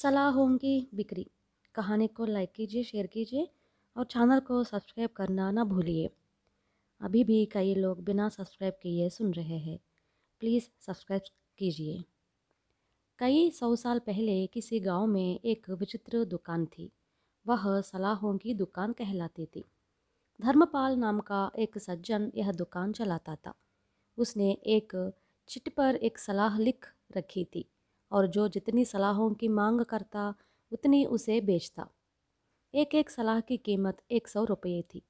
सलाह होंगी बिक्री कहानी को लाइक कीजिए शेयर कीजिए और चैनल को सब्सक्राइब करना ना भूलिए अभी भी कई लोग बिना सब्सक्राइब किए सुन रहे हैं प्लीज़ सब्सक्राइब कीजिए कई सौ साल पहले किसी गांव में एक विचित्र दुकान थी वह सलाहों की दुकान कहलाती थी धर्मपाल नाम का एक सज्जन यह दुकान चलाता था उसने एक चिट पर एक सलाह लिख रखी थी और जो जितनी सलाहों की मांग करता उतनी उसे बेचता एक एक सलाह की कीमत एक सौ रुपये थी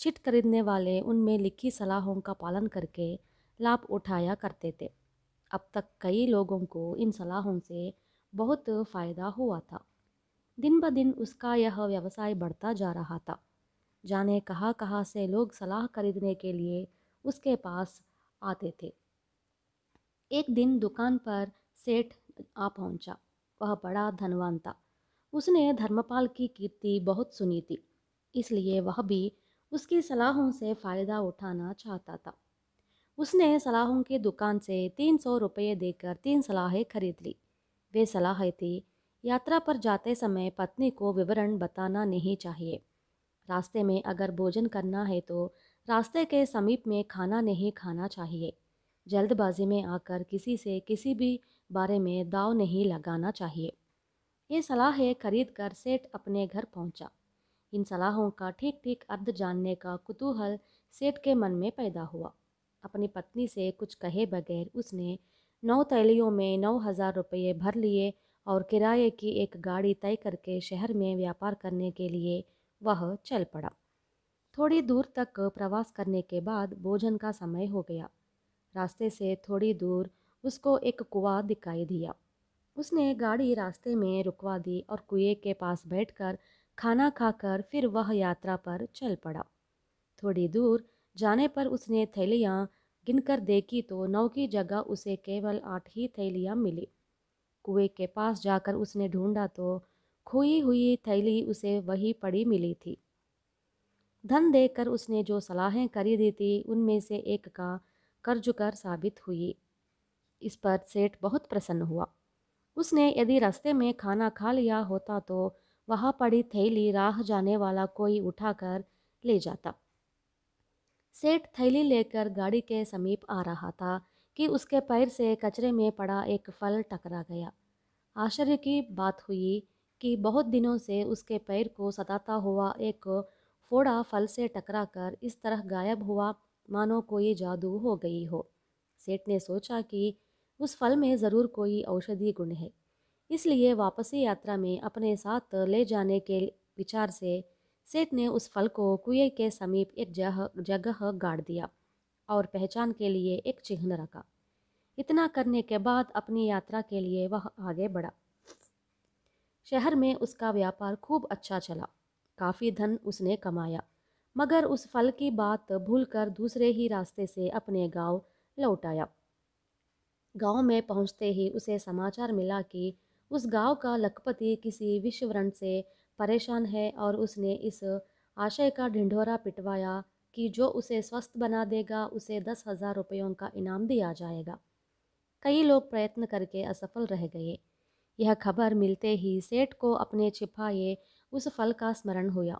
चिट खरीदने वाले उनमें लिखी सलाहों का पालन करके लाभ उठाया करते थे अब तक कई लोगों को इन सलाहों से बहुत फ़ायदा हुआ था दिन ब दिन उसका यह व्यवसाय बढ़ता जा रहा था जाने कहाँ कहाँ से लोग सलाह खरीदने के लिए उसके पास आते थे एक दिन दुकान पर सेठ आ पहुंचा वह बड़ा धनवान था उसने धर्मपाल की कीर्ति बहुत सुनी थी इसलिए वह भी उसकी सलाहों से फ़ायदा उठाना चाहता था उसने सलाहों की दुकान से तीन सौ रुपये देकर तीन सलाहें खरीद ली वे सलाहें थी यात्रा पर जाते समय पत्नी को विवरण बताना नहीं चाहिए रास्ते में अगर भोजन करना है तो रास्ते के समीप में खाना नहीं खाना चाहिए जल्दबाजी में आकर किसी से किसी भी बारे में दाव नहीं लगाना चाहिए ये सलाहें खरीद कर सेठ अपने घर पहुंचा। इन सलाहों का ठीक ठीक अर्थ जानने का कुतूहल सेठ के मन में पैदा हुआ अपनी पत्नी से कुछ कहे बगैर उसने नौ तैलियों में नौ हज़ार रुपये भर लिए और किराए की एक गाड़ी तय करके शहर में व्यापार करने के लिए वह चल पड़ा थोड़ी दूर तक प्रवास करने के बाद भोजन का समय हो गया रास्ते से थोड़ी दूर उसको एक कुआ दिखाई दिया उसने गाड़ी रास्ते में रुकवा दी और कुएं के पास बैठकर खाना खाकर फिर वह यात्रा पर चल पड़ा थोड़ी दूर जाने पर उसने थैलियाँ गिनकर देखी तो नौ की जगह उसे केवल आठ ही थैलियाँ मिली कुएं के पास जाकर उसने ढूंढा तो खोई हुई थैली उसे वही पड़ी मिली थी धन देकर उसने जो सलाहें करी दी थी उनमें से एक का कर्ज कर साबित हुई इस पर सेठ बहुत प्रसन्न हुआ उसने यदि रास्ते में खाना खा लिया होता तो वहाँ पड़ी थैली राह जाने वाला कोई उठाकर ले जाता सेठ थैली लेकर गाड़ी के समीप आ रहा था कि उसके पैर से कचरे में पड़ा एक फल टकरा गया आश्चर्य की बात हुई कि बहुत दिनों से उसके पैर को सताता हुआ एक फोड़ा फल से टकरा कर इस तरह गायब हुआ मानो कोई जादू हो गई हो सेठ ने सोचा कि उस फल में ज़रूर कोई औषधीय गुण है इसलिए वापसी यात्रा में अपने साथ ले जाने के विचार से सेठ ने उस फल को कुएं के समीप एक जह जगह गाड़ दिया और पहचान के लिए एक चिन्ह रखा इतना करने के बाद अपनी यात्रा के लिए वह आगे बढ़ा शहर में उसका व्यापार खूब अच्छा चला काफ़ी धन उसने कमाया मगर उस फल की बात भूलकर दूसरे ही रास्ते से अपने गांव लौट आया गांव में पहुंचते ही उसे समाचार मिला कि उस गांव का लखपति किसी विश्ववरण से परेशान है और उसने इस आशय का ढिंढोरा पिटवाया कि जो उसे स्वस्थ बना देगा उसे दस हज़ार रुपयों का इनाम दिया जाएगा कई लोग प्रयत्न करके असफल रह गए यह खबर मिलते ही सेठ को अपने छिपाए उस फल का स्मरण हुआ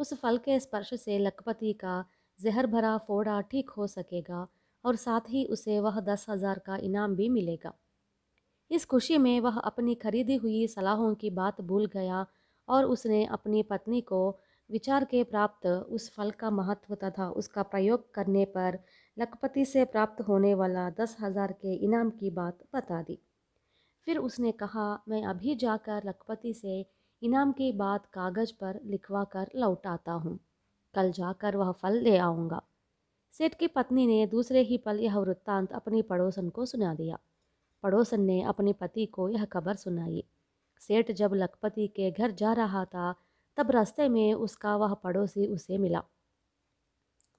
उस फल के स्पर्श से लखपति का जहर भरा फोड़ा ठीक हो सकेगा और साथ ही उसे वह दस हज़ार का इनाम भी मिलेगा इस खुशी में वह अपनी खरीदी हुई सलाहों की बात भूल गया और उसने अपनी पत्नी को विचार के प्राप्त उस फल का महत्व तथा उसका प्रयोग करने पर लखपति से प्राप्त होने वाला दस हजार के इनाम की बात बता दी फिर उसने कहा मैं अभी जाकर लखपति से इनाम की बात कागज पर लिखवा कर लौटाता हूँ कल जाकर वह फल ले आऊँगा सेठ की पत्नी ने दूसरे ही पल यह वृत्तांत अपनी पड़ोसन को सुना दिया पड़ोसन ने अपने पति को यह खबर सुनाई सेठ जब लखपति के घर जा रहा था तब रास्ते में उसका वह पड़ोसी उसे मिला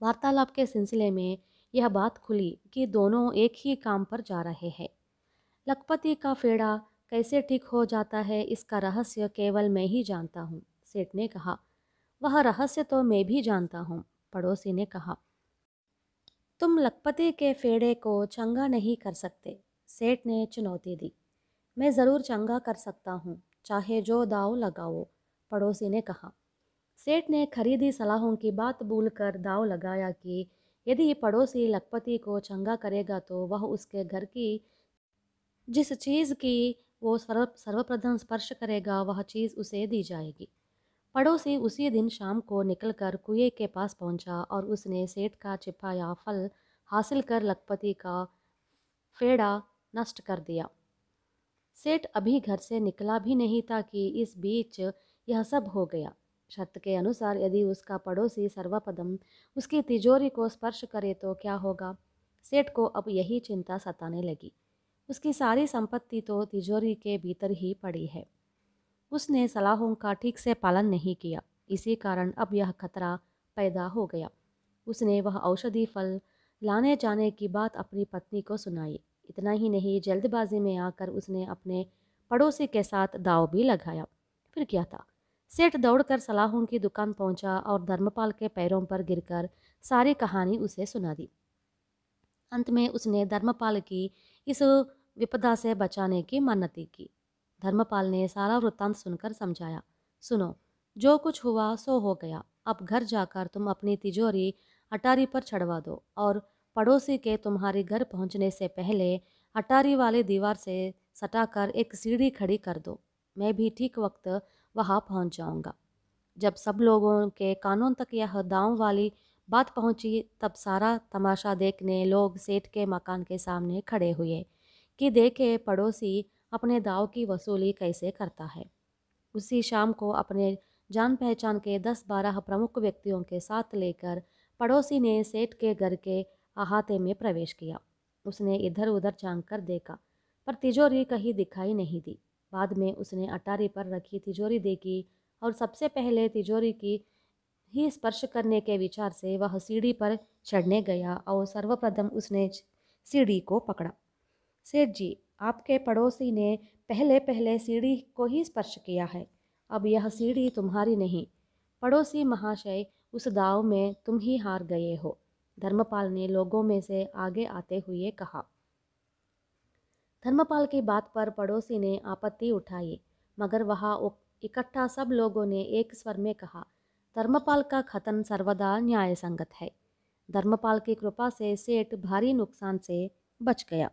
वार्तालाप के सिलसिले में यह बात खुली कि दोनों एक ही काम पर जा रहे हैं लखपति का फेड़ा कैसे ठीक हो जाता है इसका रहस्य केवल मैं ही जानता हूँ सेठ ने कहा वह रहस्य तो मैं भी जानता हूँ पड़ोसी ने कहा तुम लखपति के फेड़े को चंगा नहीं कर सकते सेठ ने चुनौती दी मैं ज़रूर चंगा कर सकता हूँ चाहे जो दाव लगाओ पड़ोसी ने कहा सेठ ने खरीदी सलाहों की बात भूल कर दाव लगाया कि यदि पड़ोसी लखपति को चंगा करेगा तो वह उसके घर की जिस चीज़ की वो सर्व सर्वप्रथम स्पर्श करेगा वह चीज़ उसे दी जाएगी पड़ोसी उसी दिन शाम को निकलकर कुएं के पास पहुंचा और उसने सेठ का छिपाया फल हासिल कर लखपति का फेड़ा नष्ट कर दिया सेठ अभी घर से निकला भी नहीं था कि इस बीच यह सब हो गया शर्त के अनुसार यदि उसका पड़ोसी सर्वपदम उसकी तिजोरी को स्पर्श करे तो क्या होगा सेठ को अब यही चिंता सताने लगी उसकी सारी संपत्ति तो तिजोरी के भीतर ही पड़ी है उसने सलाहों का ठीक से पालन नहीं किया इसी कारण अब यह खतरा पैदा हो गया उसने वह औषधि फल लाने जाने की बात अपनी पत्नी को सुनाई इतना ही नहीं जल्दबाजी में आकर उसने अपने पड़ोसी के साथ दाव भी लगाया फिर क्या था सेठ दौड़कर सलाहों की दुकान पहुंचा और धर्मपाल के पैरों पर गिरकर सारी कहानी उसे सुना दी अंत में उसने धर्मपाल की इस विपदा से बचाने की मन्नती की धर्मपाल ने सारा वृत्तांत सुनकर समझाया सुनो जो कुछ हुआ सो हो गया अब घर जाकर तुम अपनी तिजोरी अटारी पर चढ़वा दो और पड़ोसी के तुम्हारे घर पहुंचने से पहले अटारी वाले दीवार से सटाकर एक सीढ़ी खड़ी कर दो मैं भी ठीक वक्त वहाँ पहुँच जाऊँगा जब सब लोगों के कानून तक यह दाव वाली बात पहुँची तब सारा तमाशा देखने लोग सेठ के मकान के सामने खड़े हुए कि देखे पड़ोसी अपने दाव की वसूली कैसे करता है उसी शाम को अपने जान पहचान के दस बारह प्रमुख व्यक्तियों के साथ लेकर पड़ोसी ने सेठ के घर के अहाते में प्रवेश किया उसने इधर उधर झाँक कर देखा पर तिजोरी कहीं दिखाई नहीं दी बाद में उसने अटारी पर रखी तिजोरी देखी और सबसे पहले तिजोरी की ही स्पर्श करने के विचार से वह सीढ़ी पर चढ़ने गया और सर्वप्रथम उसने सीढ़ी को पकड़ा सेठ जी आपके पड़ोसी ने पहले पहले सीढ़ी को ही स्पर्श किया है अब यह सीढ़ी तुम्हारी नहीं पड़ोसी महाशय उस दाव में तुम ही हार गए हो धर्मपाल ने लोगों में से आगे आते हुए कहा धर्मपाल की बात पर पड़ोसी ने आपत्ति उठाई मगर वहाँ इकट्ठा सब लोगों ने एक स्वर में कहा धर्मपाल का खतन सर्वदा न्याय संगत है धर्मपाल की कृपा से सेठ भारी नुकसान से बच गया